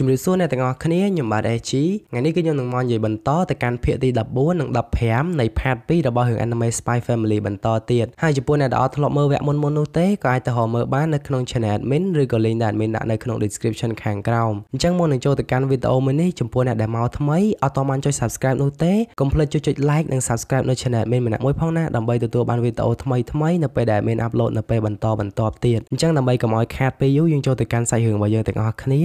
ជំរាបសួរអ្នកទាំងអស់គ្នាខ្ញុំបាទ SG ថ្ងៃនេះគឺខ្ញុំនឹងមកនិយាយបន្តទៅកាន់ភាគទី14និង15នៃ Part 2របស់រឿង Anime Spy Family បន្តទៀតហើយចំពោះអ្នកដែលអត់ធ្លាប់មើលវគ្គមុនមុននោះទេក៏អាចទៅហៅមើលបាននៅក្នុង Channel Admin ឬក៏ link ដែល Admin ដាក់នៅក្នុង description ខាងក្រោមអញ្ចឹងមុននឹងចូលទៅកាន់វីដេអូមួយនេះចំពោះអ្នកដែលមកថ្មីអត់តបានចុច Subscribe នោះទេកុំភ្លេចចុចចុច Like និង Subscribe នៅ Channel Admin ម្នាក់មួយផងណាដើម្បីទទួលបានវីដេអូថ្មីថ្មីនៅពេលដែល Admin upload នៅពេលបន្តបន្តទៀតអញ្ចឹងដើម្បីកុំឲ្យខាតពេលយូរយើងចូលទៅកាន់សាច់រឿងរបស់យើងទាំងអស់គ្នា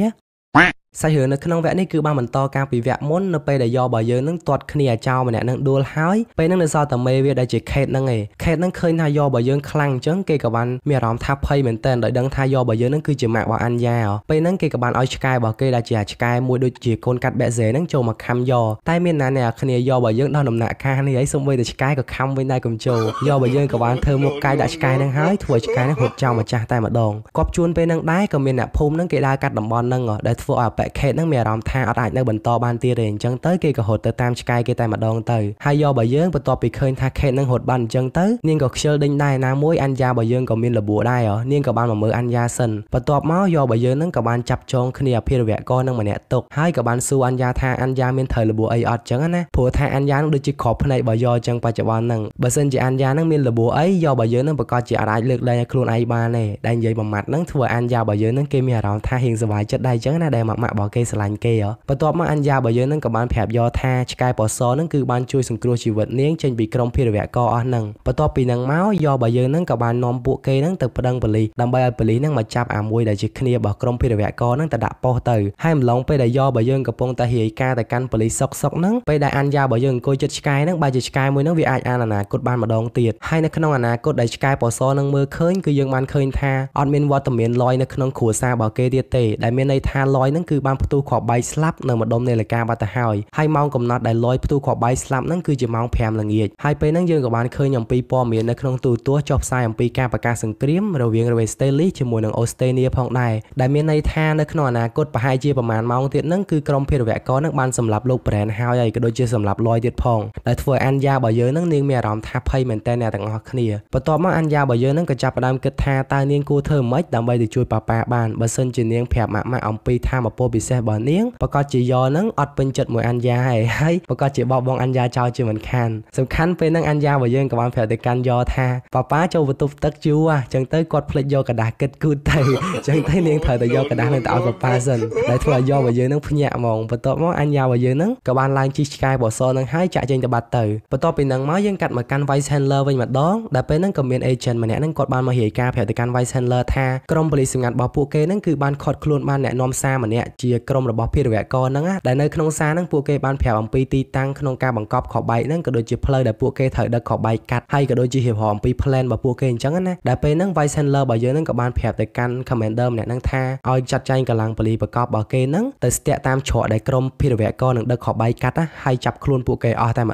Quack. សាច់រឿងនៅក្នុងវគ្គនេះគឺបានបន្តការពីវគ្គមុននៅពេលដែលយោរបស់យើងនឹងទាត់គ្នាអាចោម្នាក់នឹងដួលហើយពេលនឹងនៅសល់តែមេវាដែលជាខេតហ្នឹងឯងខេតហ្នឹងឃើញថាយោរបស់យើងខ្លាំងអញ្ចឹងគេក៏បានមានអារម្មណ៍ថាភ័យមែនទែនដោយដឹងថាយោរបស់យើងនឹងគឺជាម៉ាក់របស់អញ្ញាពេលហ្នឹងគេក៏បានឲ្យឆ្កែរបស់គេដែលជាឆ្កែមួយដូចជាកូនកាត់បែកហ្សេហ្នឹងចូលមកខំយោតែមានណាអ្នកគ្នាយោរបស់យើងដល់ដំណាក់កាលនេះហើយសូម្បីតែឆ្កែក៏ខំវិញដែរកំជោយោរបស់យើងក៏បានធ្វើមុខកាយដាក់ឆ្កែហ្នឹងហើយធ្វើឆ្កែហ្នឹងហត់ចោលម្ចាស់តែម្ដងគាត់ជួនពេលហ្នឹងដែរក៏មានអ្នកភូមិហ្នឹងគេដើរកាត់តំបន់ហ្នឹងដែលធ្វើឲ្យបខេតនឹងមានអារម្មណ៍ថាអត់អាចនៅបន្តបានទៀតទេអញ្ចឹងទៅគេក៏ហត់ទៅតាមឆ្កែគេតែម្ដងទៅហើយយកបើយើងបន្ទាប់ពីឃើញថាខេតនឹងហត់បានអញ្ចឹងទៅនាងក៏ខ្ជិលដេញដែរណាមួយអัญញាបើយើងក៏មានលបួដែរនាងក៏បានមកមើលអัญញាសិនបន្ទាប់មកយកបើយើងនឹងក៏បានចាប់ចង គ្នាអភិរវៈករនឹងម្នាក់ទុកហើយក៏បានសួរអัญញាថាអัญញាមានត្រូវលបួអីអត់អញ្ចឹងណាព្រោះថាអัญញានឹងដូចជាក្របភ្នែកបើយកអញ្ចឹងបច្ចុប្បន្នហ្នឹងបើសិនជាអัญញានឹងមានលបួអីយកបើយើងនឹងប្រកាសជាអាចលើកលែងខ្លួនឯងបានទេដែលនិយាយមួយម៉ាត់ហ្នឹងធ្វើអัญញាបើយើងនឹងគេមានអារម្មណ៍ថាហៀងសុវ័យចិត្តដែរអញ្ចឹងណាដែលម៉ាក់ម៉ាក់របស់គេស្រឡាញ់គេហ៎បន្ទាប់មកអញ្ញារបស់យើងនឹងក៏បានប្រាប់យកថាឆ្កែពណ៌សនឹងគឺបានជួយសង្គ្រោះជីវិតនាងចេញពីក្រុមភារវករអស់នឹងបន្ទាប់ពីនឹងមកយករបស់យើងនឹងក៏បាននាំពួកគេនឹងទៅប្តឹងប៉ូលីសដើម្បីឲ្យប៉ូលីសនឹងមកចាប់អាមួយដែលជាគ្នារបស់ក្រុមភារវករនឹងទៅដាក់ប៉ុស្តិ៍ទៅហើយម្លងពេលដែលយករបស់យើងកំពុងតែរាយការណ៍ទៅកាន់ប៉ូលីសសុកសុកនឹងពេលដែលអញ្ញារបស់យើងអង្គុយជិតឆ្កែនឹងបើជាឆ្កែមួយនឹងវាអាចអានអនាគតបានម្ដងទៀតហើយនៅក្នុងអនាគតដែលឆ្កែពណ៌សនឹងមើលឃើញគឺយើងបានឃើញថាអត់មានវត្តមានលយនៅក្នុងគ្រួសាររបស់គេទៀតទេដែលមានន័យថាលយនឹងគឺបានផ្ទុះគ្រាប់បែកស្លាប់នៅម្ដុំនៃលេខាបាត់ទៅហើយហើយម៉ោងកំណត់ដែលលយផ្ទុះគ្រាប់បែកស្លាប់ហ្នឹងគឺជាម៉ោង5ល្ងាចហើយពេលហ្នឹងយើងក៏បានឃើញអំពីព័ត៌មាននៅក្នុងទូរទស្សន៍ចុះផ្សាយអំពីការប្រកាសសង្គ្រាម រវាងរវាងស្តេលីជាមួយនឹងអូស្តេនីផងដែរដែលមានន័យថានៅក្នុងអនាគតប្រហែលជាប្រមាណម៉ោងទៀតហ្នឹងគឺក្រុមភារវករនឹងបានសម្លាប់លោកប្រែនហើយហើយក៏ដូចជាសម្លាប់លយទៀតផងដែលធ្វើអានយ៉ារបស់យើងនឹងនាងមានអារម្មណ៍ថាភ័យមែនតើអ្នកទាំងអស់គ្នាបន្ទាប់មកអានយ៉ារបស់យើងនឹងក៏ចាប់ផ្ដើមគិតថាតើនាងគួរធ្វើម៉េចដើម្បីទៅជួយប៉ាប៉ាបានបើសិនជានាងប្រាប់ម៉ាក់ម៉ាក់អំពីធម្មពលពោពិសេសរបស់នាងប្រកាសជាយកនឹងអត់ពេញចិត្តមួយអัญញាហើយហើយប្រកាសជាបោះបង់អัญញាចោលជាមិនខានសំខាន់ពេលហ្នឹងអัญញារបស់យើងក៏បានប្រាប់ទៅកាន់យកថាប៉ាប៉ាចូលបន្ទប់ទឹកយូរអញ្ចឹងទៅគាត់ភ្លេចយកกระดาษគិតគូតទៅអញ្ចឹងទៅនាងត្រូវតែយកกระดาษនឹងទៅឲ្យប៉ាប៉ាសិនដែលធ្វើឲ្យយករបស់យើងនឹងភ្ញាក់ហ្មងបន្ទាប់មកអัญញារបស់យើងនឹងក៏បានឡើងជិះឆ្កែបសនឹងហើយចាក់ចេញទៅបាត់ទៅបន្ទាប់ពីហ្នឹងមកយើងកាត់មកកាន់ Vice Handler វិញម្ដងដែលពេលហ្នឹងក៏មាន agent ម្នាក់ហ្នឹងគាត់បានមករាយការណ៍ប្រាប់ទៅកាន់ Vice Handler ថាក្រុមប៉ូលីសសម្ងាត់របស់ពួកគេហ្នឹងគឺបានខត់ខ្លួនបានអ្នកនាំសារម្នាក់ជាក្រុមរបស់ភារវករហ្នឹងដែលនៅក្នុងសារហ្នឹងពួកគេបានប្រាប់អំពីទីតាំងក្នុងការបង្កប់ខបែកហ្នឹងក៏ដូចជាផ្លូវដែលពួកគេត្រូវដឹកខបែកកាត់ហើយក៏ដូចជារៀបរាប់អំពី plan របស់ពួកគេអញ្ចឹងណាដែលពេលហ្នឹង Vice Handler របស់យើងហ្នឹងក៏បានប្រាប់ទៅកាន់ Commander ម្នាក់ហ្នឹងថាឲ្យចាត់ចែងកម្លាំងពលីប្រកបរបស់គេហ្នឹងទៅស្ទាក់តាមច្រកដែលក្រុមភារវករនឹងដឹកខបែកកាត់ហើយចាប់ខ្លួនពួកគេអស់តែម្ដងប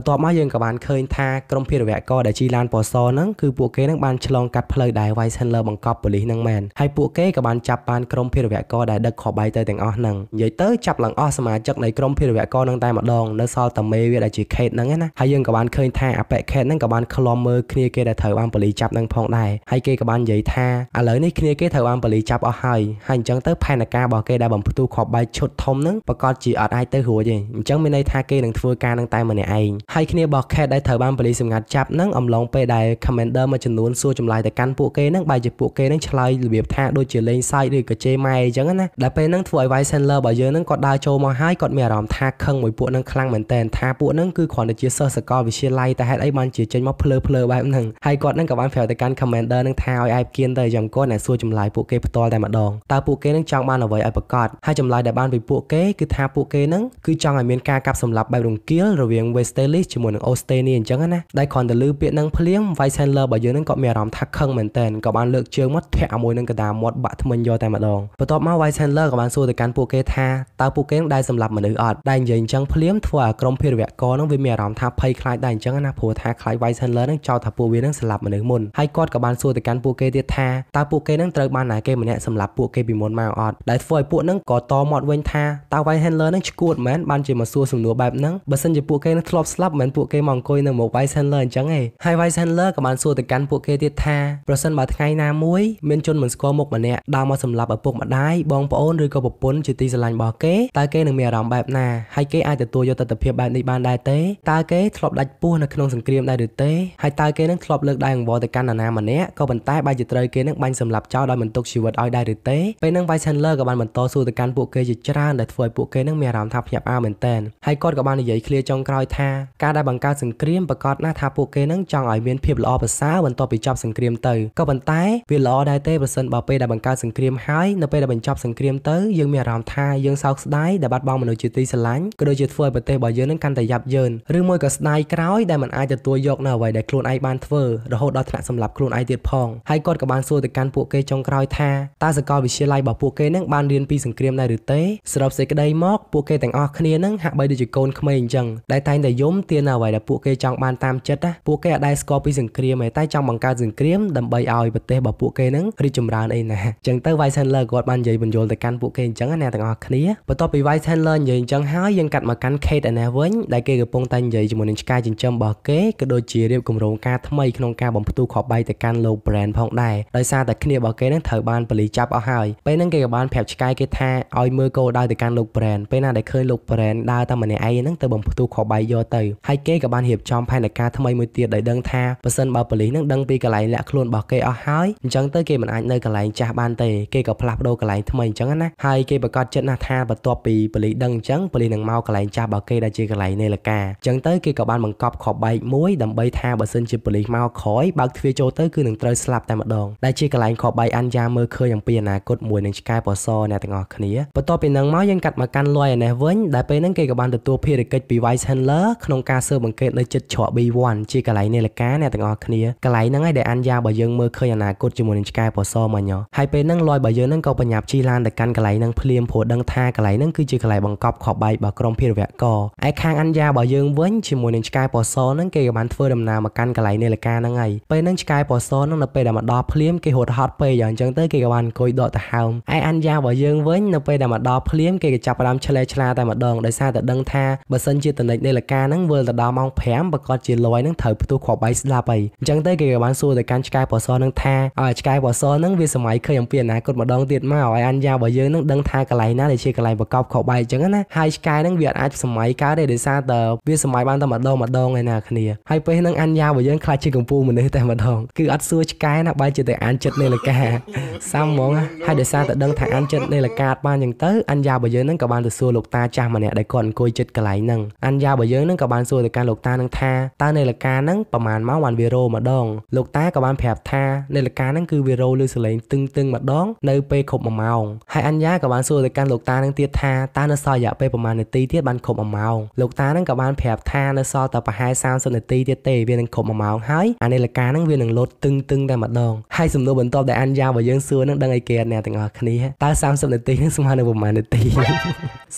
ន្ទាប់មកយើងក៏បានឃើញថាក្រុមភារវករដែលជីឡានពណ៌សហ្នឹងគឺពួកគេហ្នឹងបានឆ្លងកាត់ផ្លូវដែល Vice Handler បង្កប់ប៉ូលីសហ្នឹងមែនហើយពួកគេក៏បានចាប់បានក្រុមភារវករដែលដឹកខបែកទៅទៅទាំងអស់ហ្នឹងនិយាយទៅចាប់ឡើងអស់សមាជិកនៃក្រុមភិរវករនឹងតែម្ដងនៅសល់តែមេវាដែលជាខេតហ្នឹងណាហើយយើងក៏បានឃើញថាអបិខេតហ្នឹងក៏បានឃ្លាំមើលគ្នាគេដែលត្រូវបានប៉ូលីសចាប់នឹងផងដែរហើយគេក៏បាននិយាយថាឥឡូវនេះគ្នាគេត្រូវបានប៉ូលីសចាប់អស់ហើយហើយអញ្ចឹងទៅផែនការរបស់គេដែលបំផ្ទុះខបបាយឈុតធំហ្នឹងប្រកាសជាអត់អាចទៅរួចទេអញ្ចឹងមានន័យថាគេនឹងធ្វើការនឹងតែម្នាក់ឯងហើយគ្នារបស់ខេតដែលត្រូវបានប៉ូលីសសម្ងាត់ចាប់ហ្នឹងអំឡុងពេលដែល commander មួយចំនួនសួរចម្លើយទៅកាន់ពួកគេហ្នឹងបែរជាពួកគេហ្នឹងឆ្លើយរបៀបថាដូចជាលេងសើចឬក៏ជេរម៉ែអញ្ចឹងណាដែលពេលហ្នឹងធ្វើឲ្យ Vice Sandler របស់យើងហ្នឹងគាត់ដើរចូលមកហើយគាត់មានអារម្មណ៍ថាខឹងមួយពួកហ្នឹងខ្លាំងមែនតើថាពួកហ្នឹងគឺគ្រាន់តែជាសិស្សសាកលវិទ្យាល័យតែហេតុអីបានជាចេញមកភ្លើភ្លើបែបហ្នឹងហើយគាត់ហ្នឹងក៏បានប្រាប់ទៅកាន់ Commander ហ្នឹងថាឲ្យឯបគៀនទៅយ៉ាងគាត់អ្នកសួរចម្លើយពួកគេផ្ទាល់តែម្ដងតើពួកគេហ្នឹងចង់បានអ្វីឲ្យប្រកាសហើយចម្លើយដែលបានពីពួកគេគឺថាពួកគេហ្នឹងគឺចង់ឲ្យមានការកាប់សម្លាប់បែបរង្គាលរវាង Westeros ជាមួយនឹង Ostenia អញ្ចឹងណាដែលគ្រាន់តែលឺពាក្យហ្នឹងភ្លាម Vice Sandler របស់យើងហ្នឹងក៏មានអារម្មណ៍ថាខឹងមែនតើក៏បានលើកជើងមកធាក់មួយនឹងកដាមាត់បាក់ថ្មិញយកតែម្ដងបន្ទាប់មក Vice Sandler ក៏បានសសួរទៅកាន់ពួកគេថាតើពួកគេនឹងដែរសម្លាប់មនុស្សអត់ដែលនិយាយអញ្ចឹងភ្លាមធ្វើឲ្យក្រុមភារវករនឹងវាមានអារម្មណ៍ថាភ័យខ្លាចដែរអញ្ចឹងណាព្រោះថាខ្លាច Vice Handler នឹងចោទថាពួកវានឹងសម្លាប់មនុស្សមុនហើយគាត់ក៏បានសួរទៅកាន់ពួកគេទៀតថាតើពួកគេនឹងត្រូវបានណាគេម្នាក់សម្លាប់ពួកគេពីមុនមកអត់ដែលធ្វើឲ្យពួកនឹងក៏តមាត់វិញថាតើ Vice Handler នឹងឈួតមែនបានជាមកសួរសំណួរបែបហ្នឹងបើសិនជាពួកគេនឹងធ្លាប់ស្លាប់មែនពួកគេមកអង្គុយនៅមុខ Vice Handler អញ្ចឹងឯងហើយ Vice Handler ក៏បានសួរទៅកាន់ពួកគេទៀតថាប្រសិនបើថ្ងៃណាមួយមានជនមិនស្គាល់មុខម្នាក់ដើរមកសម្លាប់ឪពុកម្ដាយបងប្អូនឬក៏ប្រពន្ធជាទីស្រឡាញ់របស់គេតើគេនឹងមានអារម្មណ៍បែបណាហើយគេអាចទទួលយកទស្សនវិជ្ជាបែបនេះបានដែរទេតើគេធ្លាប់ដាច់ពោះនៅក្នុងសង្គ្រាមដែរឬទេហើយតើគេនឹងធ្លាប់លើកដៃអង្វរទៅកាន់នរណាម្នាក់ក៏ប៉ុន្តែបែរជាត្រូវគេនឹងបាញ់សម្លាប់ចោលដោយមិនទុកជីវិតឲ្យដែរឬទេពេលនឹង Vice Handler ក៏បានបន្តសួរទៅកាន់ពួកគេជាច្រើនដែលធ្វើឲ្យពួកគេនឹងមានអារម្មណ៍ថាភ្ញាក់ផ្អើលមែនទែនហើយគាត់ក៏បាននិយាយឃ្លាចុងក្រោយថាការដែលបង្កើតសង្គ្រាមប្រកាសណាស់ថាពួកគេនឹងចង់ឲ្យមានភាពល្អប្រសើរបន្ទាប់ពីចប់សង្គ្រាមទៅក៏ប៉ុន្តែវាល្អដែរទេប្រសិនបើពេលដែលបង្កើតសង្គ្រាមហើយនៅពេលដែលបញ្ចប់សង្គ្រាមទៅយយើងមានអារម្មណ៍ថាយើងសោកស្ដាយដែលបាត់បង់មនុស្សជាទីស្រឡាញ់ក៏ដូចជាធ្វើឲ្យប្រទេសរបស់យើងនឹងកាន់តែយ៉ាប់យ៉ឺនឬមួយក៏ស្ដាយក្រោយដែលមិនអាចទទួលយកនៅអ្វីដែលខ្លួនឯងបានធ្វើរហូតដល់ថ្នាក់សម្រាប់ខ្លួនឯងទៀតផងហើយគាត់ក៏បានសួរទៅកាន់ពួកគេចុងក្រោយថាតើសាកលវិទ្យាល័យរបស់ពួកគេនឹងបានរៀនពីសង្គ្រាមដែរឬទេសរុបសេចក្តីមកពួកគេទាំងអស់គ្នានឹងហាក់បីដូចជាកូនក្មេងអញ្ចឹងដែលតែងតែយំទានអ្វីដែលពួកគេចង់បានតាមចិត្តណាពួកគេអាចដែរស្គាល់ពីសង្គ្រាមតែចង់បង្កើតសង្គ្រាមដើម្បីឲ្យប្រទេសរបស់ពួកគេនឹងរីកចម្រើនអីណាអញ្ចឹងទៅ Vice Chandler គាត់បាននិយាយបញ្យល់ទៅកាន់ពួកគេអញ្ចឹងណាអ្នកទាំងអស់គ្នាបន្ទាប់ពី Vice Handler និយាយអញ្ចឹងហើយយើងកាត់មកកាន់ Kate ឯនេះវិញដែលគេកំពុងតែនិយាយជាមួយនឹងឆ្កែចិញ្ចឹមរបស់គេក៏ដូចជារៀបគម្រោងការថ្មីក្នុងការបំផ្ទុះខបបៃទៅកាន់ Low Brand ផងដែរដោយសារតែគ្នារបស់គេនឹងត្រូវបានប៉ូលីសចាប់អស់ហើយពេលហ្នឹងគេក៏បានប្រាប់ឆ្កែគេថាឲ្យមើលគោដៅទៅកាន់ Low Brand ពេលណាដែលឃើញ Low Brand ដើរតាមម្នាក់ឯងហ្នឹងទៅបំផ្ទុះខបបៃយកទៅហើយគេក៏បានរៀបចំផែនការថ្មីមួយទៀតដោយដឹងថាបើសិនបើប៉ូលីសនឹងដឹងពីកន្លែងលាក់ខ្លួនរបស់គេអស់ហើយអញ្ចឹងទៅគេមិនអាចនៅកន្លែងចាស់បានទេគេក៏ផ្លាស់ប្ដូរកន្លែងថ្មីអញ្ចឹងណាហើយបីគេប្រកាសចិត្តណាស់ថាបន្ទាប់ពីប៉ូលីសដឹងអញ្ចឹងប៉ូលីសនឹងមកកន្លែងចាប់បើគេដែលជាកន្លែងនេលការអញ្ចឹងទៅគេក៏បានបង្កប់ខបបែកមួយដើម្បីថាបើសិនជាប៉ូលីសមកក្រោយបើកទ្វារចូលទៅគឺនឹងត្រូវស្លាប់តែម្ដងដែលជាកន្លែងខបបែកអញ្ញ៉ាមើលឃើញអំពីអនាគតមួយនឹងឆ្កែពណ៌សអ្នកទាំងអស់គ្នាបន្ទាប់ពីនឹងមកយើងកាត់មកកាន់លយឯនេះវិញដែលពេលហ្នឹងគេក៏បានទទួលភារកិច្ចពី Vice Handler ក្នុងការស៊ើបអង្កេតនៅចិត្តច្រក B1 ជាកន្លែងនេលការអ្នកទាំងអស់គ្នាកន្លែងហ្នឹងឯងដែលអញ្ញ៉ាបើយើងមើលឃើញអនាគតជាមួយនឹងឆ្កែពណ៌សមកញ៉ោហើយពេលហ្នឹងលយបើយើងហ្នឹងក៏បញ្ញាប់ជីឡានទៅកាន់កន្លែងហ្នឹងភ្លាមព្រោះដឹងថាកន្លែងហ្នឹងគឺជាកន្លែងបង្កប់ខបាយរបស់ក្រមភិរវករឯខាងអัญญาរបស់យើងវិញជាមួយនឹងឆ្កែពណ៌សហ្នឹងគេក៏បានធ្វើដំណើរមកកាន់កន្លែងនាឡិកាហ្នឹងហើយពេលហ្នឹងឆ្កែពណ៌សហ្នឹងនៅពេលដែលមកដល់ភ្លាមគេហត់ហត់ពេកយ៉ាងអញ្ចឹងទៅគេក៏បានអង្គុយដកដង្ហើមឯអัญญาរបស់យើងវិញនៅពេលដែលមកដល់ភ្លាមគេក៏ចាប់ផ្ដើមឆ្លែឆ្លាតែម្ដងដោយសារតែដឹងថាបើសិនជាតនិចនាឡិកាហ្នឹងវិលទៅដល់ម៉ោង5ប្រកាសជាលយហ្នឹងត្រូវផ្ទុះខបាយស្លាប់ហើយអញ្ចឹងទៅគេក៏បានសួរទៅកាន់ឆ្កែពណ៌សហ្នឹងថាឲ្យឆ្កែពណ៌សហ្នឹងវាសម័យឃើញអំពីអនាគតម្ដងទៀតមកឲ្យអัญญาរបស់យើងហ្នឹងដឹងថាកន្លែងណាដែលជាកន្លែងប្រកបខុសបែកអញ្ចឹងណាហើយឆ្កែហ្នឹងវាអាចសម័យកើតទេដោយសារតែវាសម័យបានតែម្ដងម្ដងឯណាគ្នាហើយពេលហ្នឹងអញ្ញារបស់យើងខ្លាចជាកម្ពុជាមនុស្សតែម្ដងគឺអត់សួរឆ្កែណាបែរជាទៅអានចិត្តនៃលកាសាំហ្មងហើយដោយសារតែដឹងថាអានចិត្តនៃលកាបានអញ្ចឹងទៅអញ្ញារបស់យើងហ្នឹងក៏បានទៅសួរលោកតាចាស់ម្នាក់ដែលគាត់អង្គុយចិត្តកន្លែងហ្នឹងអញ្ញារបស់យើងហ្នឹងក៏បានសួរទៅកាន់លោកតានឹងថាតើនៃលកាហ្នឹងប្រហែលម៉ោងបានវារោម្ដងលោកតាក៏បានប្រាប់ថានៃលកាហ្នឹងគឺវារោលឺសលេងតឹងតឹងម្ដងនៅពេលគ្រប់1ម៉ោងហើយអញ្ញាក៏បានសួរទៅកាន់លោកតានឹងទៀតថាតើនៅសល់រយៈពេលប្រហែលនាទីទៀតបានគ្រប់1ម៉ោងលោកតានឹងក៏បានប្រាប់ថានៅសល់តែប្រហែល30នាទីទៀតទេវានឹងគ្រប់1ម៉ោងហើយអានេះលកានឹងវានឹងលោតតឹងតឹងតែម្ដងហើយសំណួរបន្ទាប់ដែលអានយ៉ារបស់យើងសួរនឹងដឹងអីគេអត់អ្នកទាំងអស់គ្នាតើ30នាទីនឹងស្មើនឹងប្រហែលនាទី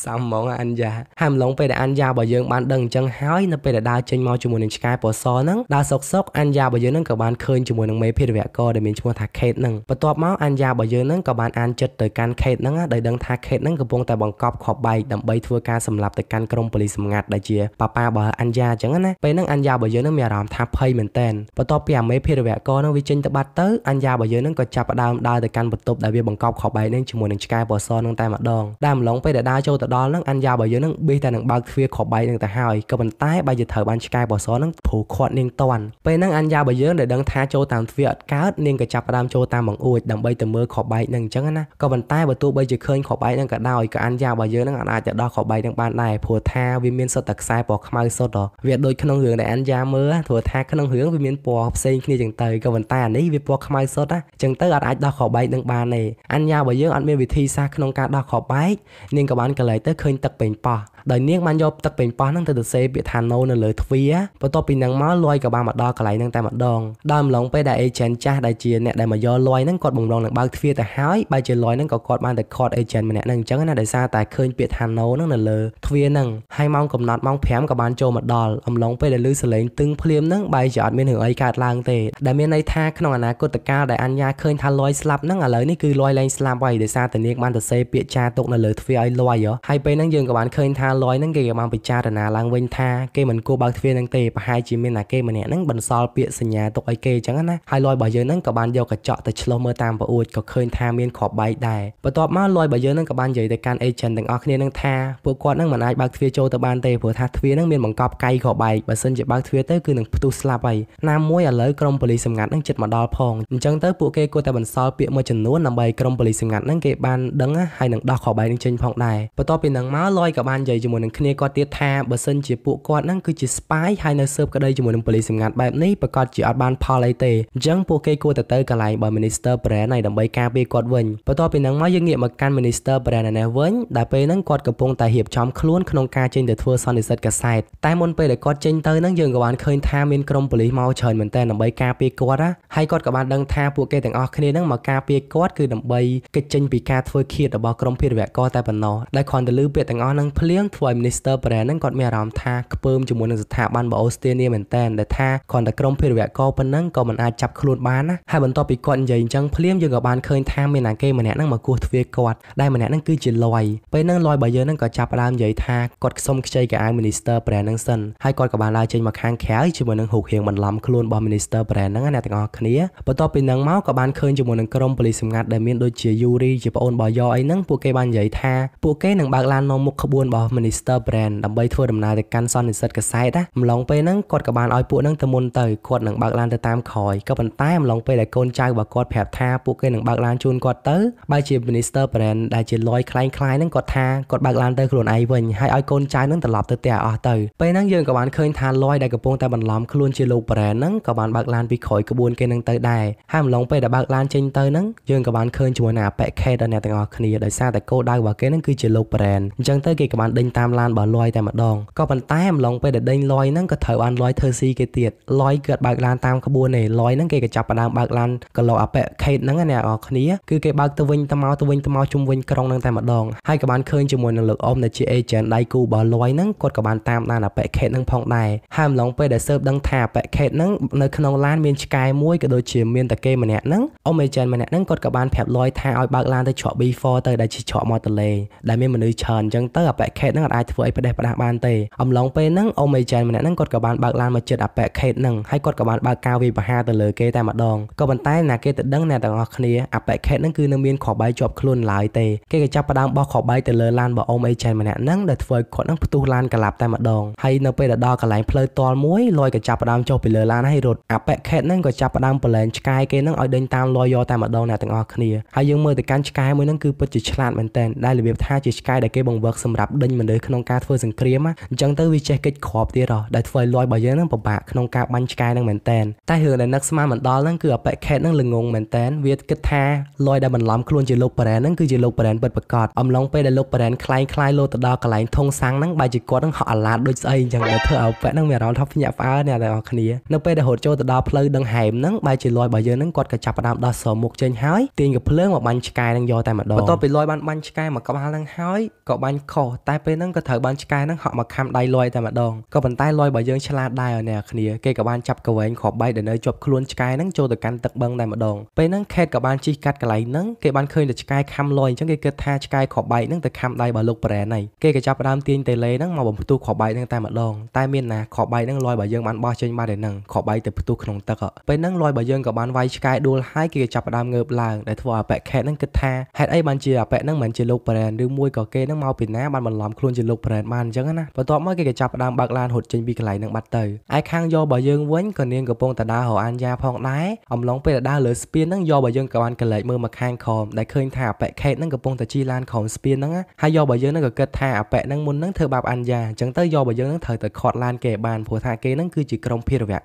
សាមហ្មងអានយ៉ាហើម្លងពេលដែលអានយ៉ារបស់យើងបានដឹងអញ្ចឹងហើយនៅពេលដែលដើរចេញមកជាមួយនឹងឆ្កែពណ៌សហ្នឹងដើរសុកសុកអានយ៉ារបស់យើងហ្នឹងក៏បានឃើញជាមួយនឹងមេភិរវៈករដែលមានឈ្មោះថាខេតហ្នឹងបន្ទាប់មកអានយ៉ារបស់យើងហ្នឹងក៏បានអានចិត្តទៅកាន់ខេតហ្នឹងដោយដឹងថាខេតនឹងកំពុងតែបង្កប់ខបបែកដើម្បីធ្វើការសម្លាប់ទៅកាន់ក្រុមប៉ូលីសសម្ងាត់ដែលជាប៉ាប៉ារបស់អัญញាអញ្ចឹងណាពេលហ្នឹងអัญញារបស់យើងនឹងមានអារម្មណ៍ថាភ័យមែនតើបន្ទាប់ពីអាមេភិរវកនឹងវាចេញទៅបាត់ទៅអัญញារបស់យើងនឹងក៏ចាប់ផ្ដើមដើរទៅកាន់បន្ទប់ដែលវាបង្កប់ខបបែកនឹងជាមួយនឹងឆ្កែពណ៌សនឹងតែម្ដងដើរម្លងពេលដែលដើរចូលទៅដល់ហ្នឹងអัญញារបស់យើងនឹងបេះតែនឹងបើកទ្វារខបបែកនឹងទៅហើយក៏ប៉ុន្តែបើយើងត្រូវបានឆ្កែពណ៌សនឹងព្រោះខាត់នាងតាន់ពេលហ្នឹងអัญញារបស់យើងដែលដឹងថាចូលតាមទ្វារអត់កើតនាងក៏ចាប់ផ្ដើមចូលតាមបង្អួចដើម្បីទៅមើលខបបែកនឹងអញ្ចឹងណាក៏ប៉ុន្តែបើទោះបីជាឃើញគ្រាប់បែកហ្នឹងក៏ដោយក៏អានយ៉ារបស់យើងហ្នឹងអាចទៅដោះគ្រាប់បែកហ្នឹងបានដែរព្រោះថាវាមានសុទ្ធតែខ្សែពណ៌ខ្មៅសុទ្ធវាដូចក្នុងរឿងដែលអានយ៉ាមើលព្រោះថាក្នុងរឿងវាមានពណ៌ផ្សេងគ្នាចឹងទៅក៏ប៉ុន្តែអានេះវាពណ៌ខ្មៅសុទ្ធណាចឹងទៅអាចដោះគ្រាប់បែកហ្នឹងបានទេអានយ៉ារបស់យើងអត់មានវិធីសាស្ត្រក្នុងការដោះគ្រាប់បែកនាងក៏បានកន្លែងទៅឃើញទឹកពេញប៉ោះដោយនាងបានយកទឹកពេញប៉ោះហ្នឹងទៅទៅសេពាក្យថា no នៅលើទ្វារបន្ទាប់ពីហ្នឹងមកលួយក៏បានមកដល់កន្លែងហ្នឹងតែម្ដងដើមឡងពេលដែល agent ចាស់ដែលជាអ្នកដែលមកយកលួយហ្នឹងគាត់បំរងនឹងបើកទ្វារទៅហើយបើជាលួយហ្នឹងក៏គាត់បានតែខាត់ Import Agent ម្នាក់ហ្នឹងអញ្ចឹងណាដោយសារតែឃើញពាក្យថា no ហ្នឹងនៅលើទ្វារហ្នឹងហើយម៉ោងកំណត់ម៉ោង5ក៏បានចូលមកដល់អំឡុងពេលដែលឮសលេងតឹងភ្លាមហ្នឹងបែរជាអត់មានរឿងអីកើតឡើងទេដែលមានន័យថាក្នុងអនាគតកាលដែលអញ្ញាឃើញថាលយស្លាប់ហ្នឹងឥឡូវនេះគឺលយលែងស្លាប់ហើយដោយសារតែនាងបានទៅសេពាក្យចាទុកនៅលើទ្វារឲ្យលយហើយពេលហ្នឹងយើងក៏បានឃើញថាលយហ្នឹងគេក៏បានពិចារណាឡើងវិញថាគេមិនគួរបើកទ្វារហ្នឹងទេប្រហែលជាមានតែគេម្នាក់ហ្នឹងបន្សល់ពាក្យសញ្ញាទុកឲ្យគេអញ្ចឹងណាហើយលយរបស់យើងហ្នឹងក៏បានយកកញ្ចក់ទៅឆ្លុះមើលតាមប្រអួតក៏ឃើញថាមានគ្រាប់បែកដែរបន្ទាប់មកលដោយបើយើងនឹងក៏បាននិយាយទៅកាន់ agent ទាំងអស់គ្នានឹងថាពួកគាត់នឹងមិនអាចបើកទ្វារចូលទៅបានទេព្រោះថាទ្វារនឹងមានបង្កប់កាយក្បែកបើសិនជាបើកទ្វារទៅគឺនឹងផ្ទុះស្លាប់ហើយណាមួយឥឡូវក្រុមប៉ូលីសសម្ងាត់នឹងចិត្តមកដល់ផងអញ្ចឹងទៅពួកគេគួរតែបន្សល់ពាក្យមួយចំនួនដើម្បីក្រុមប៉ូលីសសម្ងាត់នឹងគេបានដឹងហើយនឹងដោះក្បែកនឹងចេញផងដែរបន្ទាប់ពីនឹងមកលយក៏បាននិយាយជាមួយនឹងគ្នាគាត់ទៀតថាបើសិនជាពួកគាត់នឹងគឺជា spy ហើយនៅស៊ើបក្តីជាមួយនឹងប៉ូលីសសម្ងាត់បែបនេះប្រកាសជាអត់បានផលអីទេអញ្ចឹងពួកគេគួរតែទៅកន្លែងបើ Minister Brand ហើយដើម្បីការពារគាត់វិញបន្ទាប់ពីនឹងមកយើងងាកមកកាកាន់ Minister Brananes វិញដែលពេលហ្នឹងគាត់កំពុងតែរៀបចំខ្លួនក្នុងការចេញទៅធ្វើសន្និសីទកសែតតែមុនពេលដែលគាត់ចេញទៅហ្នឹងយើងក៏បានឃើញថាមានក្រុមប៉ូលីសមកច្រើនមែនទែនដើម្បីការពារគាត់ហើយគាត់ក៏បានដឹងថាពួកគេទាំងអស់គ្នាហ្នឹងមកការពារគាត់គឺដើម្បីគេចចេញពីការធ្វើឃាតរបស់ក្រុមភារវករតែប៉ុណ្ណោះដែលគ្រាន់តែលើពាក្យទាំងអស់ហ្នឹងភ្លាងធ្វើឲ្យ Minister Brand ហ្នឹងគាត់មានអារម្មណ៍ថាខ្ពើមជាមួយនឹងស្ថាប័នបអូស្ទានីមែនតើដែលថាគ្រាន់តែក្រុមភារវករប៉ុណ្ណឹងក៏មិនអាចចាប់ខ្លួនបានណាហើយបន្ទាប់ពីគាត់និយាយអញ្ចឹងភ្លាមយើងក៏បានឃើញថាមានអាគេម្នាក់ហ្នឹងមកគោះទ្វារគាត់គាត់ដែលម្នាក់ហ្នឹងគឺជាលយពេលហ្នឹងលយរបស់យើងហ្នឹងក៏ចាប់ផ្ដើមនិយាយថាគាត់ខ្សុំខ្ចីកៅអៅ Minister Brand ហ្នឹងសិនហើយគាត់ក៏បានដើរចេញមកខាងក្រៅជាមួយនឹងហូកហៀងបន្លំខ្លួនរបស់ Minister Brand ហ្នឹងអ្នកទាំងអស់គ្នាបន្ទាប់ពីហ្នឹងមកក៏បានឃើញជាមួយនឹងក្រុមប៉ូលីសសម្ងាត់ដែលមានដូចជាយូរីជាប្អូនរបស់យ៉អីហ្នឹងពួកគេបាននិយាយថាពួកគេនឹងបើកឡាននាំមុខក្បួនរបស់ Minister Brand ដើម្បីធ្វើដំណើរទៅកាន់សន្និសិទកសែតណាម្លងពេលហ្នឹងគាត់ក៏បានឲ្យពួកហ្នឹងទៅមុនទៅគាត់នឹងបើកឡានទៅតាមក្រោយក៏ប៉ុន្តែម្លងពេលដែលកូនចៅរបស់គាត់ប្រាប់ថាពួកគេនឹងបើកឡានជូនគាត់ទៅបើជា Minister Brand boyfriend ដែលជាលយคล้ายคล้ายហ្នឹងគាត់ថាគាត់បើកឡានទៅខ្លួនឯងវិញហើយឲ្យកូនចៅហ្នឹងត្រឡប់ទៅផ្ទះអស់ទៅពេលហ្នឹងយើងក៏បានឃើញថាលយដែលកំពុងតែបន្លំខ្លួនជាលោក brand ហ្នឹងក៏បានបើកឡានពីក្រោយក្បួនគេហ្នឹងទៅដែរហើយម្លងពេលដែលបើកឡានចេញទៅហ្នឹងយើងក៏បានឃើញជាមួយនឹងអបិខេតដល់អ្នកទាំងអស់គ្នាដោយសារតែគោលដៅរបស់គេហ្នឹងគឺជាលោក brand អញ្ចឹងទៅគេក៏បានដេញតាមឡានរបស់លយតែម្ដងក៏ប៉ុន្តែម្លងពេលដែលដេញលយហ្នឹងក៏ត្រូវបានលយធ្វើស៊ីគេទៀតលយគាត់បើកឡានតាមក្បួននេះលយហ្នឹងគេក៏ចាប់ផ្ដើមបើកឡានក្លោអបិខេតហ្នឹងណាអ្នកនរគ្នាគឺគេបើកទៅវិញទៅមកទៅវិញទៅមកជុំវិញក្រុងនឹងតែម្ដងហើយក៏បានឃើញជាមួយនឹងលោកអ៊ំដែលជា agent ដៃគូរបស់លួយហ្នឹងគាត់ក៏បានតាមដានអាប៉ែកខេតហ្នឹងផងដែរហើម្លងពេលដែលស៊ើបដឹងថាអាប៉ែកខេតហ្នឹងនៅក្នុងឡានមានឆ្កែមួយក៏ដូចជាមានតាគេម្នាក់ហ្នឹងអ៊ំ agent ម្នាក់ហ្នឹងគាត់ក៏បានប្រាប់លួយថាឲ្យបើកឡានទៅច្រក B4 ទៅដែលជាច្រកមាត់ទន្លេដែលមានមនុស្សច្រើនអញ្ចឹងទៅអាប៉ែកខេតហ្នឹងអាចធ្វើអីផ្ដេសផ្ដាស់បានទេអំឡុងពេលហ្នឹងអ៊ំ agent ម្នាក់ហ្នឹងគាត់ក៏បានបើកឡានមកជិតអាប៉ែកខេតហ្នឹងហើយគាត់ក៏បានបើកការវាយប្រហារទៅលើគេតែម្ដងក៏ប៉ុន្តែណាគេទៅដឹងអ្នកទាំងអស់គ្នាអាប៉ែកខេតហ្នឹងគឺនៅមានខបបាយជាប់ខ្លួនឡើយឡើយទេគេក៏ចាប់ផ្ដើមបោះខោបែកទៅលើឡានរបស់អ៊ំអេចែនម្នាក់ហ្នឹងដែលធ្វើឲ្យគាត់ហ្នឹងផ្ទុះឡានកាឡាប់តែម្ដងហើយនៅពេលដល់កន្លែងផ្លូវតលមួយលយក៏ចាប់ផ្ដើមចុះពីលើឡានហើយរត់អាប៉ែកខេតហ្នឹងក៏ចាប់ផ្ដើមប្រឡែងឆ្កែគេហ្នឹងឲ្យដេញតាមលយយកតែម្ដងអ្នកទាំងអស់គ្នាហើយយើងមើលទៅកាន់ឆ្កែមួយហ្នឹងគឺពិតជាឆ្លាតមែនតើដែលរបៀបថាជាឆ្កែដែលគេបង្វឹកសម្រាប់ដេញមនុស្សក្នុងការធ្វើសង្គ្រាមអញ្ចឹងទៅវាចេះកិច្ចក្របទៀតហ៎ដែលធ្វើឲ្យលយរបស់យើងហ្នឹងពិបាកក្នុងការបាញ់ឆ្កែហ្នឹងមែនតើតែរឿងដែលនឹកស្មានមិនដល់ហ្នឹងគឺអាប៉ែកខេតហ្នឹងល្ងងមែនតើវាគិតថាលយដែលបន្លំខ្លួនជាលោកប៉ារ៉ែហ្នឹងគឺគឺជាលោកប្រែនពិតប្រាកដអំឡុងពេលដែលលោកប្រែនคล้ายคล้ายលោទៅដល់កន្លែងធុងសាំងហ្នឹងបែរជាគាត់ហ្នឹងហក់អាឡាតដូចស្អីអញ្ចឹងធ្វើឲ្យប៉ែហ្នឹងមានអារម្មណ៍ថាភ្ញាក់ផ្អើលអ្នកទាំងអស់គ្នានៅពេលដែលរត់ចូលទៅដល់ផ្លូវដង្ហែមហ្នឹងបែរជាលយរបស់យើងហ្នឹងគាត់ក៏ចាប់ផ្ដើមដោះសរមុខចេញហើយទាញកភ្លើងមកបាញ់ឆ្កែហ្នឹងយកតែម្ដងបន្ទាប់ពីលយបានបាញ់ឆ្កែមកក្បាលហ្នឹងហើយក៏បាញ់ខុសតែពេលហ្នឹងក៏ត្រូវបានឆ្កែហ្នឹងហក់មកខាំដៃលយតែម្ដងក៏ប៉ុន្តែលយរបស់យើងឆ្លាតដែរអ្នកគ្នាគេក៏បានចាប់កវែងគ្រាប់បែកដែលនៅជាប់ខ្លួនឆ្កែហ្នឹងចូលទៅកាន់ទឹកបឹងតែម្ដងពេលហ្នឹងខេតក៏បានជីកកាត់កន្លែងហ្នឹងគេបានឃើញតែឆ្កែខាំលលុយអញ្ចឹងគេគិតថាឆ្កែខបែកហ្នឹងទៅខំដៃបើលោកប្រែណៃគេក៏ចាប់ផ្ដើមទាញតេឡេហ្នឹងមកបំផ្ទុះខបែកហ្នឹងតែម្ដងតែមានណាខបែកហ្នឹងលុយបើយើងបានបោះចេញបានទេហ្នឹងខបែកទៅផ្ទុះក្នុងទឹកពេលហ្នឹងលុយបើយើងក៏បានវាយឆ្កែដួលហើយគេក៏ចាប់ផ្ដើមងើបឡើងដែលធ្វើឲ្យប៉ែកខេតហ្នឹងគិតថាហេតុអីបានជាប៉ែកហ្នឹងមិនជាលោកប្រែនឬមួយក៏គេហ្នឹងមកពីណាបានបន្លំខ្លួនជាលោកប្រែនបានអញ្ចឹងណាបន្ទាប់មកគេក៏ចាប់ផ្ដើមបើកឡានហត់ចេញពីកន្លែងហ្នឹងបាត់ទៅឯខាងយកបើយើងវិញក៏នាងកំពុងតដើររអានយ៉ាផងដែរអំឡុងពេលដើរលើស្ពានហ្នឹងយកបើយើងក៏បានកលែកមើលមកខាងខមដែលឃើញថាប៉ែកខេតហ្នឹងកំពុងតែជីឡានក្រោមស្ពានហ្នឹងហើយយកបើយើងហ្នឹងក៏គិតថាអប៉ែហ្នឹងមុនហ្នឹងធ្វើបាបអញ្ញាអញ្ចឹងទៅយកបើយើងហ្នឹងត្រូវតែខាត់ឡានគេបានព្រោះថាគេហ្នឹងគឺជាក្រុមភារវក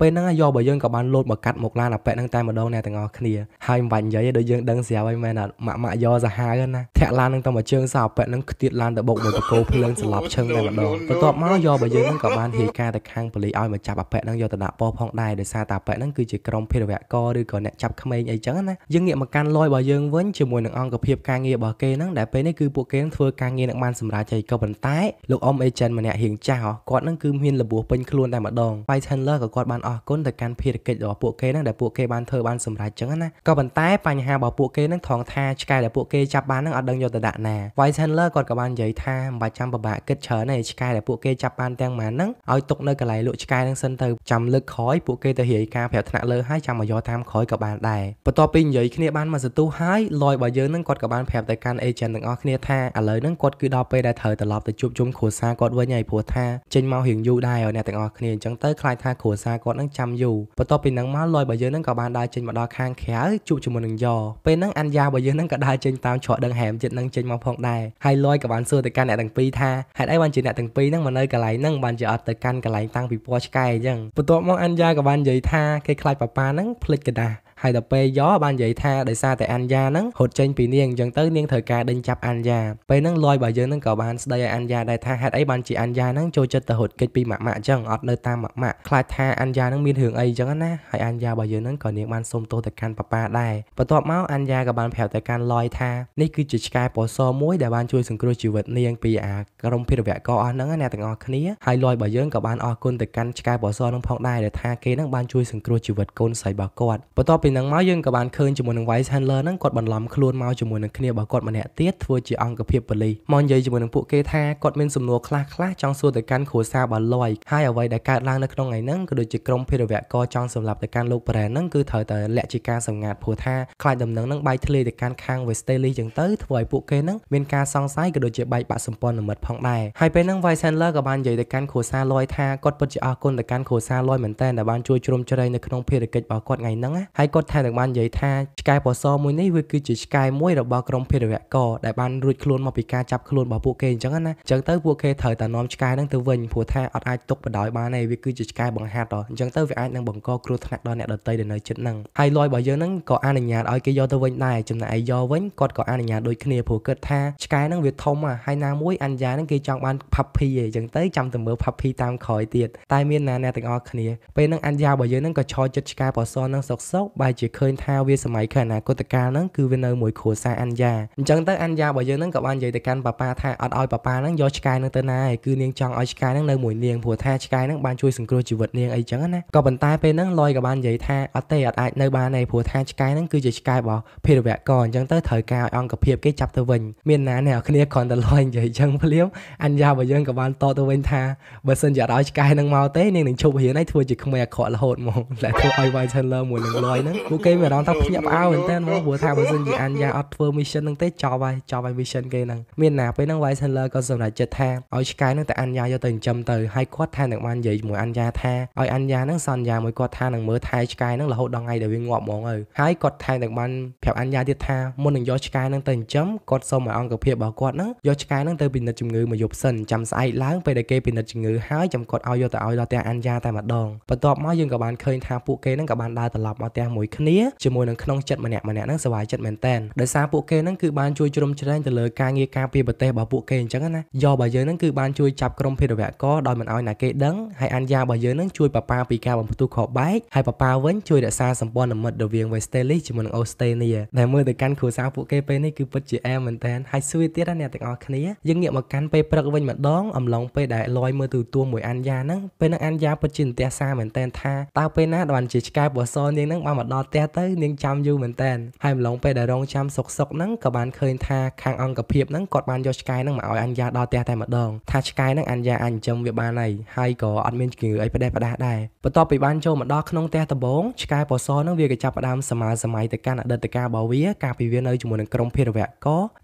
ពេលហ្នឹងយកបើយើងក៏បានលោតមកកាត់មកឡានអប៉ែហ្នឹងតែម្ដងអ្នកទាំងអស់គ្នាហើយមិនបាច់និយាយដូចយើងដឹងស្រាប់ហើយមែនអត់ម៉ាក់ម៉ាក់យកសាហាវណាធាក់ឡានហ្នឹងទៅមកជើងសោអប៉ែហ្នឹងខ្ទាតឡានទៅបុកមកបកោភ្លើងស្លាប់ឈឹងតែម្ដងបន្ទាប់មកយកបើយើងហ្នឹងក៏បានហេកាទៅខាងប៉ូលីសឲ្យមកចាប់អប៉ែហ្នឹងយកទៅដាក់ប៉ោផងដែរដោយសារតាអប៉ែហ្នឹងគឺជាក្រុមភារវកឬក៏អ្នកចាប់ក្មេងអីចឹងណាយើងងាកមកកាន់លយរបស់យើងវិញជាមួយនឹងអង្គភាពការងាររបស់គេហ្នឹងដែលពេលនេះគឺពួកគេនឹងធ្វើការងារនឹងបានសម្រេចហើយក៏ប៉ុន្តែលោកអ៊ំអេเจนម្នាក់រៀងចាស់គាត់នឹងគឺមានរបួសពេញខ្លួនតែម្ដង Vice Handler ក៏គាត់បានអរគុណទៅកាន់ភារកិច្ចរបស់ពួកគេហ្នឹងដែលពួកគេបានធ្វើបានសម្រេចចឹងណាក៏ប៉ុន្តែបញ្ហារបស់ពួកគេនឹងថងថាឆ្កែដែលពួកគេចាប់បាននឹងអត់ដឹងយកទៅដាក់ណា Vice Handler គាត់ក៏បាននិយាយថាមិនបាច់ចាំពិបាកគិតច្រើនទេឆ្កែដែលពួកគេចាប់បានទាំងម៉ានហ្នឹងឲ្យទុកនៅកន្លែងលក់ឆ្កែហ្នឹងសិនទៅចាំលើកក្រោយពួកគេទៅរាយការណ៍ប្រាប់ថ្នាក់លើហើយចាំមកយកតាមក្រោយក៏បានដែរបន្ទាប់ពីនិយាយគ្នាបានមួយសន្ទុះហើយលយរបស់យើងនឹងគាត់ក៏បានប្រាប់ទៅកាន់ agent ទាំងអស់គ្នាថាឥឡូវហ្នឹងគាត់គឺដល់ពេលដែលត្រូវត្រឡប់ទៅជួបជុំគ្រួសារគាត់វិញហើយព្រោះថាចេញមករៀងយូរដែរអ្នកទាំងអស់គ្នាអញ្ចឹងទៅខ្លាចថាគ្រួសារគាត់នឹងចាំយូរបន្ទាប់ពីហ្នឹងមកលយរបស់យើងនឹងក៏បានដើរចេញមកដល់ខាងក្រៅជួបជាមួយនឹងយ៉ពេលហ្នឹងអัญญาរបស់យើងនឹងក៏ដើរចេញតាមច្រកដងហែមចិត្តនឹងចេញមកផងដែរហើយលយក៏បានសួរទៅកាន់អ្នកទាំងពីរថាហេតុអីបានជាអ្នកទាំងពីរហ្នឹងមកនៅកន្លែងហ្នឹងបានជាអត់ទៅកាន់កន្លែងតាំងពីពណ៌ឆ្កែអញ្ចឹងបន្ទាប់មកអัญญาក៏បាននិយាយថាគេខ្លាចប៉ាប៉ាហ្នឹងភ្លេចกระดาษហើយដល់ពេលយកបាននិយាយថាដោយសារតែអញ្ញាហ្នឹងរត់ចេញពីនាងអញ្ចឹងទៅនាងត្រូវការដេញចាប់អញ្ញាពេលហ្នឹងលយរបស់យើងហ្នឹងក៏បានស្ដីឲ្យអញ្ញាដែរថាហេតុអីបានជាអញ្ញាហ្នឹងចូលចិត្តទៅរត់គេចពីម៉ាក់ម៉ាក់អញ្ចឹងអត់នៅតាមម៉ាក់ម៉ាក់ខ្លាចថាអញ្ញាហ្នឹងមានរឿងអីអញ្ចឹងណាហើយអញ្ញារបស់យើងហ្នឹងក៏នាងបានសុំទោសទៅកាន់ប៉ាប៉ាដែរបន្ទាប់មកអញ្ញាក៏បានប្រាប់ទៅកាន់លយថានេះគឺជាឆ្កែពណ៌សមួយដែលបានជួយសង្គ្រោះជីវិតនាងពីអាក្រុមភិរវកអស់ហ្នឹងអ្នកទាំងអស់គ្នាហើយលយរបស់យើងក៏បានអរគុណទៅកាន់ឆ្កែពណ៌សហ្នឹងផងដែរដែលថាគេហ្នឹងបានជួយសង្គ្រោះជីវិតកូនស្រីរបស់គាត់បន្ទាប់ពីពីនឹងមកយើងក៏បានឃើញជាមួយនឹង Vice Handler ហ្នឹងគាត់បន្លំខ្លួនមកជាមួយនឹងគ្នារបស់គាត់ម្នាក់ទៀតធ្វើជាអង្គភាពប៉ូលីសមកនិយាយជាមួយនឹងពួកគេថាគាត់មានសំណួរខ្លះខ្លះចង់សួរទៅកាន់គ្រួសារបាឡយហើយអ្វីដែលកើតឡើងនៅក្នុងថ្ងៃហ្នឹងក៏ដូចជាក្រុមភិរវកចង់សម្លាប់ទៅកាន់លោកប្រែហ្នឹងគឺត្រូវតែលាក់ជាការសម្ងាត់ព្រោះថាខ្លាចដំណឹងហ្នឹងបែកធ្លាយទៅកាន់ខាង Westerly ចឹងទៅធ្វើឲ្យពួកគេហ្នឹងមានការសង្ស័យក៏ដូចជាបែកបាក់សម្ព័ន្ធមិត្តផងដែរហើយពេលហ្នឹង Vice Handler ក៏បាននិយាយទៅកាន់គ្រួសារលយថាគាត់ពិតជាអរគុណទៅកាន់គ្រួសារលយមែនតើដែលបានជួយជ្រោមជ្រែងនៅក្នុងភារកិច្ចរបស់គាត់ថ្ងៃហ្នឹងហើយគាត់គាត់ថែមទាំងបាននិយាយថាឆ្កែពណ៌សមួយនេះវាគឺជាឆ្កែមួយរបស់ក្រុមភេរវករដែលបានរួចខ្លួនមកពីការចាប់ខ្លួនរបស់ពួកគេអញ្ចឹងណាអញ្ចឹងទៅពួកគេត្រូវតែនាំឆ្កែហ្នឹងទៅវិញព្រោះថាអត់អាចទុកបដ ாய் បានទេវាគឺជាឆ្កែបង្ហាត់អញ្ចឹងទៅវាអាចនឹងបង្កគ្រោះថ្នាក់ដល់អ្នកដទៃដែលនៅជិតហ្នឹងហើយលយរបស់យើងហ្នឹងក៏អនុញ្ញាតឲ្យគេយកទៅវិញដែរចំណែកឯយកវិញគាត់ក៏អនុញ្ញាតដូចគ្នាព្រោះគិតថាឆ្កែហ្នឹងវាធំហើយណាមួយអនុញ្ញាតហ្នឹងគេចង់បានផាប់ភីឯងអញ្ចឹងទៅចាំតែមើលផាប់ភីតាមក្រោយទៀតតែមានណាអ្នកទាំងអស់គ្នាពេលហ្នឹងអនុញ្ញាតរបស់យើងហ្នឹងក៏ឈរចិត្តឆ្កែពណ៌សហ្នឹងសុកសុកបែបែរជាឃើញថាវាសម័យខាងអនាគតកាលហ្នឹងគឺវានៅមួយគ្រួសារអัญญาអញ្ចឹងទៅអัญญาរបស់យើងហ្នឹងក៏បាននិយាយទៅកាន់ប៉ាប៉ាថាអត់ឲ្យប៉ាប៉ាហ្នឹងយកឆ្កែហ្នឹងទៅណាឯងគឺនាងចង់ឲ្យឆ្កែហ្នឹងនៅមួយនាងព្រោះថាឆ្កែហ្នឹងបានជួយសង្គ្រោះជីវិតនាងអីចឹងណាក៏ប៉ុន្តែពេលហ្នឹងលយក៏បាននិយាយថាអត់ទេអត់អាចនៅបានទេព្រោះថាឆ្កែហ្នឹងគឺជាឆ្កែរបស់ភិរវកអញ្ចឹងទៅត្រូវការឲ្យអង្គភាពគេចាប់ទៅវិញ មានណាអ្នកគ្នាគ្រាន់តែលយនិយាយចឹងភ្លាមអัญญาរបស់យើងក៏បានតតទៅវិញថាបើសិនជាអត់ឲ្យឆ្កែហ្នឹងមកទេនាងនឹងឈប់រៀនហើយធ្វើជាក្មេងអាក្រក់រហូតមកតែធ្វើឲ្យ White Chandler មួយនឹងលយហ្នឹងពួកគេមានអារម្មណ៍ថាភ្ញាក់ផ្អើលមែនតើមកព្រោះថាបើសិនជាអញ្ញាអត់ធ្វើ mission ហ្នឹងទេចប់ហើយចប់ហើយ mission គេហ្នឹងមានណាពេលហ្នឹង Vice Handler ក៏សម្រេចចិត្តថាឲ្យឆ្កែហ្នឹងទៅអញ្ញាយកទៅចិញ្ចឹមទៅហើយគាត់ថែនឹងបាននិយាយជាមួយអញ្ញាថាឲ្យអញ្ញាហ្នឹងសន្យាមួយគាត់ថានឹងមើលថែឆ្កែហ្នឹងរហូតដល់ថ្ងៃដែលវាងាប់ហ្មងហើយហើយគាត់ថែនឹងបានប្រាប់អញ្ញាទៀតថាមុននឹងយកឆ្កែហ្នឹងទៅចិញ្ចឹមគាត់សូមឲ្យអង្គភាពរបស់គាត់ហ្នឹងយកឆ្កែហ្នឹងទៅពិនិត្យជំងឺមួយយប់សិនចាំស្អែកឡើងពេលដែលគេពិនិត្យជំងឺហើយចាំគាត់ឲ្យយកទៅឲ្យដល់ផ្ទះអញ្ញាតែម្ដងបន្ទាប់មកយើងក៏បានឃើញថាពួកគេហ្នឹងក៏បានដើរត្រឡប់មកផ្ទះមួយជាមួយគ្នាជាមួយនឹងក្នុងចិត្តម្នាក់ម្នាក់ហ្នឹងសុវ័យចិត្តមែនតែនដោយសារពួកគេហ្នឹងគឺបានជួយជ្រោមជ្រែងទៅលើការងារការពារប្រទេសរបស់ពួកគេអញ្ចឹងណាយកបើយើងហ្នឹងគឺបានជួយចាប់ក្រុមភេរវករដោយមិនឲ្យណាគេដឹងហើយអញ្ញារបស់យើងហ្នឹងជួយប៉ាប៉ាពីការបំផ្ទុះខបែកហើយប៉ាប៉ាវិញជួយរក្សាសម្ព័ន្ធមិត្តរវាង West Stanley ជាមួយនឹង Australia ដែលមើលទៅកាន់គ្រួសារពួកគេពេលនេះគឺពិតជាអែមមែនតែនហើយស្វីទៀតណាអ្នកទាំងអស់គ្នាយើងងាកមកកាន់ពេលព្រឹកវិញម្ដងអំឡុងពេលដែលលយមើលទូទួលមួយអញ្ញាហ្នឹងពេលហ្នឹងអញ្ញាពិតជាន្ទះសារមែនតែនថាតើពេលណាបានជាឆ្កែបបសនាងហ្នឹងបានមកដល់ដល់ផ្ទះទៅនាងចាំយូរមែនតែនហើយម្លងពេលដែលរងចាំសុកសុកហ្នឹងក៏បានឃើញថាខាងអង្គភាពហ្នឹងគាត់បានយកឆ្កែហ្នឹងមកឲ្យអញ្ញាដល់ផ្ទះតែម្ដងថាឆ្កែហ្នឹងអញ្ញាអាចចិញ្ចឹមវាបានហើយហើយក៏អត់មានជំងឺអីផ្ដេសផ្ដាសដែរបន្ទាប់ពីបានចូលមកដល់ក្នុងផ្ទះដំបងឆ្កែពណ៌សហ្នឹងវាក៏ចាប់ផ្ដើមសម័យសម័យទៅកាន់អតីតកាលរបស់វាកាលពីវានៅជាមួយនឹងក្រុមភិរវក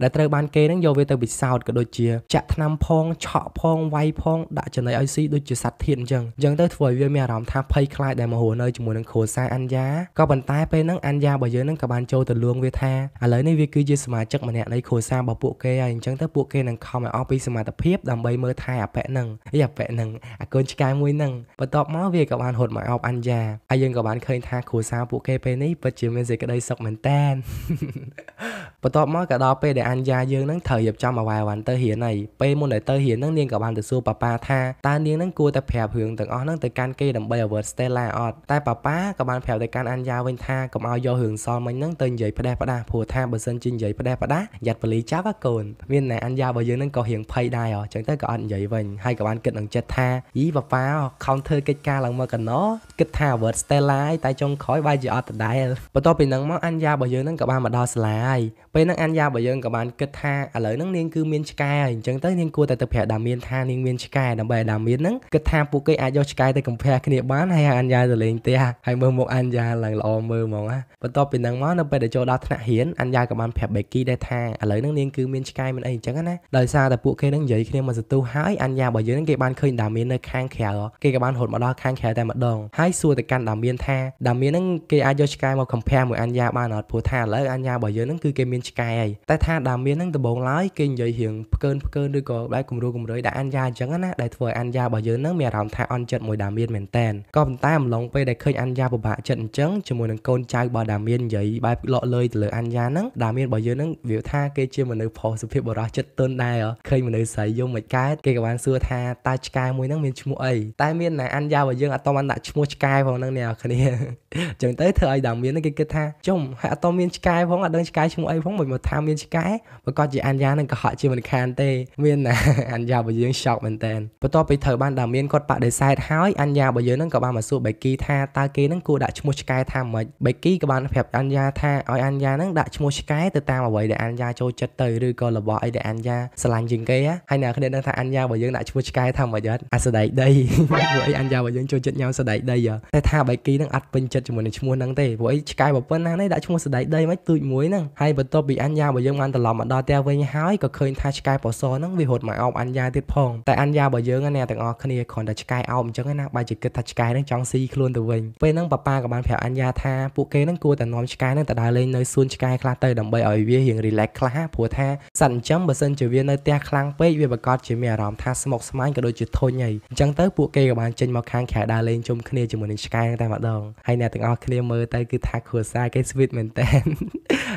ដែលត្រូវបានគេហ្នឹងយកវាទៅពិសោធន៍ក៏ដូចជាចាក់ថ្នាំផងឆក់ផងវាយផងដាក់ចំណីឲ្យស៊ីដូចជាសត្វធាតអញ្ចឹងអញ្ចឹងទៅធ្វើឲ្យវាមានអារម្មណ៍ថាភ័យខ្លាចដែលមករស់នៅជាមួយនឹងគ្រួសារអញ្ញាក៏ប៉ុន្តែពេលហ្នឹងអញ្ញារបស់យើងហ្នឹងក៏បានចូលទៅលួងវាថាឥឡូវនេះវាគឺជាសមាជិកម្នាក់នៃគ្រួសាររបស់ពួកគេហើយអញ្ចឹងទៅពួកគេនឹងខំឲ្យអស់ពីសមត្ថភាពដើម្បីមើលថែអពៈហ្នឹងអីអពៈហ្នឹងអាកូនឆ្កែមួយហ្នឹងបន្ទាប់មកវាក៏បានហត់មកអោបអញ្ញាហើយយើងក៏បានឃើញថាគ្រួសារពួកគេពេលនេះពិតជាមានសេចក្តីសុខមែនតើបន្ទាប់មកក៏ដល់ពេលដែលអញ្ញាយើងហ្នឹងត្រូវរៀបចំអវ៉ាវ៉ាន់ទៅរៀនហើយពេលមុនដែលទៅរៀនហ្នឹងនាងក៏បានទៅសួរប៉ាប៉ាថាតើនាងហ្នឹងគួរតែប្រាប់រឿងទាំងអស់ហ្នឹងទៅកាន់គេដើម្បី award Stella អត់តែប៉ាប៉ាក៏បានប្រាប់ទៅកាន់អញ្ញាវិញថាកុំឲ្យយករឿងសល់មិញហ្នឹងទៅនិយាយផ្ដេសផ្ដាសព្រោះថាបើសិនជានិយាយផ្ដេសផ្ដាសយ៉ាត់ប៉ូលីចាប់ហ៎កូនមានតែអញ្ញារបស់យើងហ្នឹងក៏រៀងភ័យដែរអញ្ចឹងទៅក៏អត់និយាយវិញហើយក៏បានគិតនឹងចិត្តថាយីប៉ាប៉ា counter កិច្ចការឡើងមកកណោគិតថា word Stella តែចុងក្រោយបែរជាអត់ដដែលបន្ទាប់ពីហ្នឹងមកអញ្ញារបស់យើងហ្នឹងក៏បានមកដល់សាលាហើយពេលហ្នឹងអញ្ញារបស់យើងក៏បានគិតថាឥឡូវហ្នឹងនាងគឺមានឆ្កែហើយអញ្ចឹងទៅនាងគួរតែទៅប្រាប់ដាមៀនថានាងមានឆ្កែដើម្បីឲ្យដាមៀនហ្នឹងគិតថាពួកគេអាចយកឆ្កែទៅកំភះគ្នាបានហើយអញ្ញាទៅលេងផ្ទះហើយមើលមុខអញ្ញាឡើងល្អមើលហ្មងណាបន្ទាប់ពីហ្នឹងមកនៅពេលដែលចូលដល់ថ្នាក់រៀនអញ្ញាក៏បានប្រាប់បេគីដែរថាឥឡូវហ្នឹងនាងគឺមានឆ្កែមានអីអញ្ចឹងណាដោយសារតែពួកគេនឹងនិយាយគ្នាមកសន្ទុះហើយអញ្ញារបស់យើងគេបានឃើញដាមៀននៅខាងក្រៅគេក៏បានហត់មកដល់ខាងក្រៅតែម្ដងហើយសួរទៅកាន់ដាមៀនថាដាមៀនហ្នឹងគេអាចយកឆ្កែមក compare មួយអញ្ញាបានអត់ព្រោះថាឥឡូវអញ្ញារបស់យើងហ្នឹងគឺគេមានឆ្កែហើយតែថាដាមៀនហ្នឹងដំបូងឡើយគេនិយាយរៀងផ្កើនផ្កើនឬក៏បែបគំរូគំរើយដែរអញ្ញាអញ្ចឹងណាដែលធ្វើឲ្យអញ្ញារបស់យើងហ្នឹងមានអារម្មណ៍ថាអន់ចិត្តមួយដាមៀនមែនតែនក៏ប៉ុន្តែអំឡុងពេលដែលឃើញអញ្ញាពិបាកចិត្តអញ្ចឹងជាមួយជាមួយនឹងកូនចៅបើដាមៀននិយាយបែបលក់លើយទៅលើអញ្ញាហ្នឹងដាមៀនរបស់យើងហ្នឹងវាថាគេជាមនុស្សផុសសុភាពបរោះចិត្តទុនដែរឃើញមនុស្សស្រីយំមិនកើតគេក៏បានសួរថាតើឆ្កែមួយហ្នឹងមានឈ្មោះអីតែមានណែអញ្ញារបស់យើងអត់តបានដាក់ឈ្មោះឆ្កែផងហ្នឹងអ្នកគ្នាអញ្ចឹងទៅធ្វើឲ្យដាមៀនគេគិតថាចំហើយអត់តមានឆ្កែផងអត់ដឹងឆ្កែឈ្មោះអីផងមិនមកថាមានឆ្កែប្រកាសជាអញ្ញាហ្នឹងក៏ហក់ជាមិនខានទេមានណាអញ្ញារបស់យើងសោកមែនតើបន្ទាប់ពីធ្វើបានដាមៀនគាត់បដិសេធហើយអញ្ញារបស់យើងហ្នឹងក៏បានមកសួរបេគីថាតើគេហ្នឹងគួរដាក់ឈ្មោះឆ្កែថាម៉េចមិនបេកីក៏បានប្រាប់អញ្ញាថាឲ្យអញ្ញាហ្នឹងដាក់ឈ្មោះឆ្កែទៅតាមអ្វីដែលអញ្ញាចូលចិត្តទៅឬក៏របស់អីដែលអញ្ញាស្រឡាញ់ជាងគេហើយអ្នកគ្នាដឹងថាអញ្ញារបស់យើងដាក់ឈ្មោះឆ្កែថាមិនអត់អាសដែកដីព្រោះអីអញ្ញារបស់យើងចូលចិត្តញ៉ាំសដែកដីតែថាបេកីហ្នឹងអត់ពេញចិត្តជាមួយនឹងឈ្មោះហ្នឹងទេព្រោះអីឆ្កែបើប៉ុណ្ណានេះដាក់ឈ្មោះសដែកដីមិនទូចមួយហ្នឹងហើយបន្ទាប់ពីអញ្ញារបស់យើងបានត្រឡប់មកដល់ផ្ទះវិញហើយក៏ឃើញថាឆ្កែបសហ្នឹងវារត់មកអោបអញ្ញាទៀតផងតែអញ្ញារបស់យើងអ្នកទាំងអស់គ្នាគ្រាន់តែឆ្កែអោបអញ្ចឹងណាបើជាគិតថាឆ្កែហ្នឹងចង់ស៊ីខ្លួនទៅវិញពេលហ្នឹងប៉ាប៉ាក៏បានប្រាប់អញ្ញាថាថាពួកគេនឹងគួរតែនាំឆ្កែនឹងទៅដើរលេងនៅសួនឆ្កែខ្លះទៅដើម្បីឲ្យវារៀង relax ខ្លះព្រោះថាសត្វចិញ្ចឹមបើសិនជាវានៅផ្ទះខ្លាំងពេកវាប្រកាសជាមានអារម្មណ៍ថាស្មុគស្មាញក៏ដូចជាធុញហើយអញ្ចឹងទៅពួកគេក៏បានចេញមកខាងក្រៅដើរលេងជុំគ្នាជាមួយនឹងឆ្កែតែម្ដងហើយអ្នកទាំងអស់គ្នាមើលទៅគឺថាគ្រួសារគេ sweet មែនតើ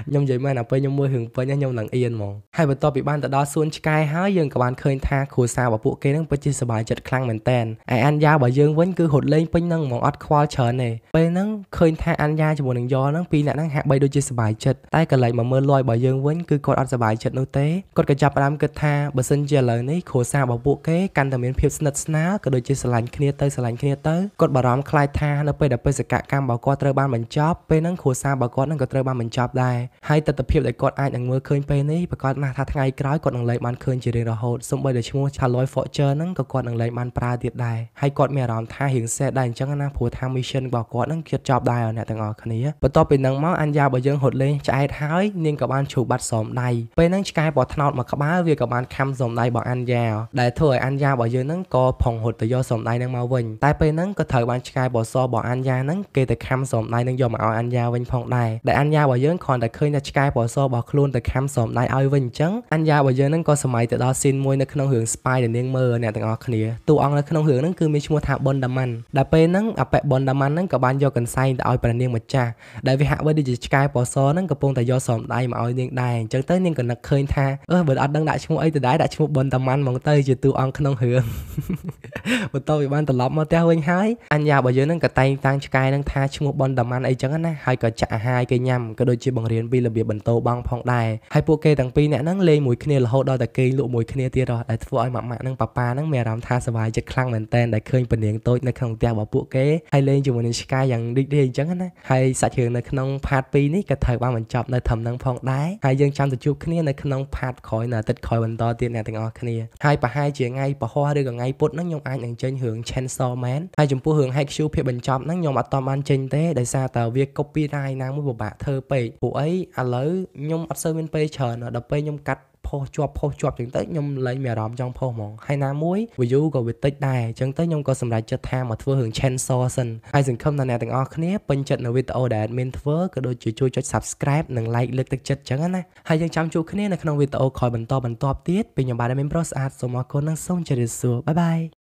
ខ្ញុំនិយាយមែនដល់ពេលខ្ញុំមើលរឿងពេញខ្ញុំឡើងអៀនហ្មងហើយបន្ទាប់ពីបានទៅដល់សួនឆ្កែហើយយើងក៏បានឃើញថាគ្រួសាររបស់ពួកគេនឹងពិតជាសប្បាយចិត្តខ្លាំងមែនតើឯអានយ៉ារបស់យើងវិញគឺហត់លេងពេញនឹងហ្មងអត់ខ្វល់ច្រើនទេពេលហ្នឹងឃើញថាអញ្ញាាជាមួយនឹងយ៉លហ្នឹងពីរអ្នកហ្នឹងហាក់បីដូចជាសប្បាយចិត្តតែកន្លែងមកមើលលយរបស់យើងវិញគឺគាត់អត់សប្បាយចិត្តនោះទេគាត់ក៏ចាប់ផ្ដើមគិតថាបើសិនជាឥឡូវនេះគ្រួសាររបស់ពួកគេកាន់តែមានភាពស្និទ្ធស្នាលក៏ដូចជាស្រឡាញ់គ្នាទៅស្រឡាញ់គ្នាទៅគាត់បារម្ភខ្លាចថានៅពេលដែលបេសកកម្មរបស់គាត់ត្រូវបានបញ្ចប់ពេលហ្នឹងគ្រួសាររបស់គាត់ហ្នឹងក៏ត្រូវបានបញ្ចប់ដែរហើយទស្សនវិជ្ជាដែលគាត់អាចនឹងមើលឃើញពេលនេះប្រកាសណាស់ថាថ្ងៃក្រោយគាត់នឹងលែងបានឃើញជារៀងរហូតសូម្បីតែឈ្មោះ Charlotte Forger ហ្នឹងក៏គាត់នឹងលែងបានប្រើទៀតដែរហើយគាត់មានអារម្មណ៍ថារៀងសេះដែរអញ្ចឹងណាព្រោះថា mission របស់គាត់ហ្នឹងជិតចប់ដែរអ្នកទាំងអស់គ្នាបន្ទាប់ពីនឹងមកអញ្ញារបស់យើងហត់លេងឆ្អែតហើយនាងក៏បានឈូបាត់សមដៃពេលហ្នឹងឆ្កែពណ៌ត្នោតមួយក្បាលវាក៏បានខំសមដៃរបស់អញ្ញាដែលធ្វើឲ្យអញ្ញារបស់យើងហ្នឹងក៏ផងហត់ទៅយកសមដៃហ្នឹងមកវិញតែពេលហ្នឹងក៏ត្រូវបានឆ្កែបសរបស់អញ្ញាហ្នឹងគេទៅខំសមដៃហ្នឹងយកមកឲ្យអញ្ញាវិញផងដែរដែលអញ្ញារបស់យើងគ្រាន់តែឃើញថាឆ្កែបសរបស់ខ្លួនទៅខំសមដៃឲ្យវិញអញ្ចឹងអញ្ញារបស់យើងហ្នឹងក៏សម័យទៅដល់ស៊ីនមួយនៅក្នុងរឿង Spy ដែលនាងមើលអ្នកទាំងអស់គ្នាតួអង្គនៅក្នុងរឿងហ្នឹងគឺមានឈ្មោះថា Bondaman ដែលពេលហ្នឹងអប៉ែ Bondaman ហ្នឹងក៏បានយកកន្សែងទៅឲ្យប្រនាងម្ចាស់ដែលវាហាក់បីដូចជាឆ្កែពណ៌សហ្នឹងកំពុងតែយកស្រោមដៃមកឲ្យនាងដែរអញ្ចឹងទៅនាងក៏នឹកឃើញថាអឺបើអត់ដឹងដាក់ឈ្មោះអីទៅដែរដាក់ឈ្មោះប៊ុនតាម៉ាន់មកទៅជាតួអង្គក្នុងរឿងបន្ទាប់ពីបានត្រឡប់មកផ្ទះវិញហើយអញ្ញារបស់យើងហ្នឹងក៏តែងតាំងឆ្កែហ្នឹងថាឈ្មោះប៊ុនតាម៉ាន់អីចឹងណាហើយក៏ចាក់អាហារគេញ៉ាំក៏ដូចជាបង្រៀនពីរបៀបបន្តបងផងដែរហើយពួកគេទាំងពីរអ្នកហ្នឹងលេងមួយគ្នារហូតដល់តែគេងលក់មួយគ្នាទៀតរហូតដែលធ្វើឲ្យម៉ាក់ម៉ាក់ហ្នឹងប៉ាប៉ាហ្នឹងមានអារម្មណ៍ថាសប្បាយចិត្តខ្លាំងមែនតើដែលឃើញពនាងតូចនៅក្នុងផ្ទះរបស់ពួកគេហើយលេងជាមួយនឹងឆ្កែយ៉ាងរីករាយអញ្ចឹងណាហើយសាច់រឿងនៅក្នុងផាត2នេះក៏ត្រូវបានបញ្ចប់នៅធំនឹងផងដែរហើយយើងចាំទៅជួបគ្នានៅក្នុងផាតក្រោយនៅអាទិត្យក្រោយបន្តទៀតអ្នកទាំងអស់គ្នាហើយប្រហែលជាថ្ងៃពហុឬក៏ថ្ងៃពុធហ្នឹងខ្ញុំអាចនឹងចេញរឿង Chainsaw Man ហើយចំពោះរឿង Haikyuu ភាពបញ្ចប់ហ្នឹងខ្ញុំអត់តបានចេញទេដោយសារតើវា copy រាយណាមួយពិបាកធ្វើពេកពួកអីឥឡូវខ្ញុំអត់សូវមានពេលច្រើនដល់ពេលខ្ញុំកាត់ផុសជាប់ផុសជាប់ចឹងទៅខ្ញុំលែងមានអារម្មណ៍ចង់ផុសហ្មងហើយណាមួយ view ក៏វាតិចដែរចឹងទៅខ្ញុំក៏សម្រេចចិត្តថាមកធ្វើរឿង chainsaw សិនហើយសង្ឃឹមថាអ្នកទាំងអស់គ្នាពេញចិត្តនៅវីដេអូដែល admin ធ្វើក៏ដូចជាជួយចុច subscribe និង like លើកទឹកចិត្តចឹងណាហើយយើងចាំជួបគ្នានៅក្នុងវីដេអូក្រោយបន្តបន្តទៀតពីខ្ញុំបាទ admin pro ស្អាតសូមអរគុណនិងសូមជម្រាបសួរបាយបាយ